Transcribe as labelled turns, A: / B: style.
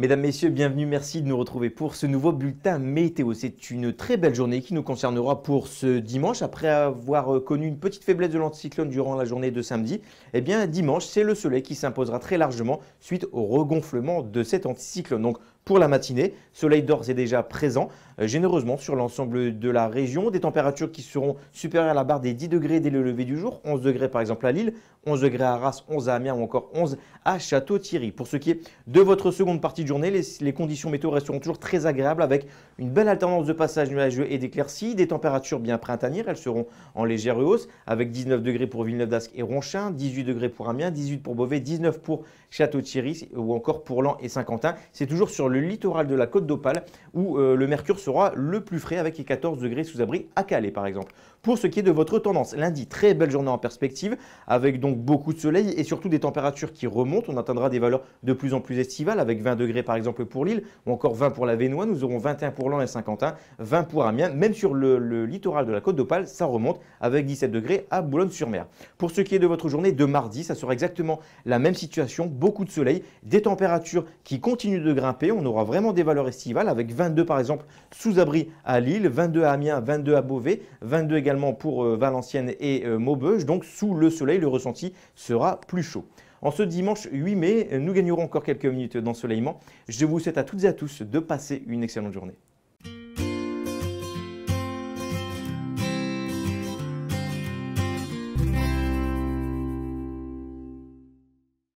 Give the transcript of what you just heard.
A: Mesdames, Messieurs, bienvenue, merci de nous retrouver pour ce nouveau bulletin météo. C'est une très belle journée qui nous concernera pour ce dimanche. Après avoir connu une petite faiblesse de l'anticyclone durant la journée de samedi, eh bien dimanche, c'est le soleil qui s'imposera très largement suite au regonflement de cet anticyclone. Donc pour la matinée. Soleil d'or est déjà présent euh, généreusement sur l'ensemble de la région. Des températures qui seront supérieures à la barre des 10 degrés dès le lever du jour. 11 degrés par exemple à Lille, 11 degrés à Arras, 11 à Amiens ou encore 11 à Château-Thierry. Pour ce qui est de votre seconde partie de journée, les, conditions météo resteront toujours très agréables avec une belle alternance de passage nuageux et d'éclaircies. Des températures bien printanières, elles seront en légère hausse avec 19 degrés pour Villeneuve d'Ascq et Ronchin, 18 degrés pour Amiens, 18 pour Beauvais, 19 pour Château-Thierry ou encore pour Lan et Saint-Quentin. C'est toujours sur le littoral de la côte d'Opale où euh, le mercure sera le plus frais avec les 14 degrés sous abri à Calais par exemple. Pour ce qui est de votre tendance, lundi, très belle journée en perspective avec donc beaucoup de soleil et surtout des températures qui remontent. On atteindra des valeurs de plus en plus estivales avec 20 degrés par exemple pour Lille ou encore 20 pour la Vénois. Nous aurons 21 pour Lens et Saint-Quentin, 20 pour Amiens. Même sur le, littoral de la côte d'Opale, ça remonte avec 17 degrés à Boulogne-sur-Mer. Pour ce qui est de votre journée de mardi, ça sera exactement la même situation. Beaucoup de soleil, des températures qui continuent de grimper. On aura vraiment des valeurs estivales avec 22 par exemple sous-abri à Lille, 22 à Amiens, 22 à Beauvais, 22 également pour euh, Valenciennes et euh, Maubeuge. Donc sous le soleil, le ressenti sera plus chaud. En ce dimanche 8 mai, nous gagnerons encore quelques minutes d'ensoleillement. Je vous souhaite à toutes et à tous de passer une excellente journée.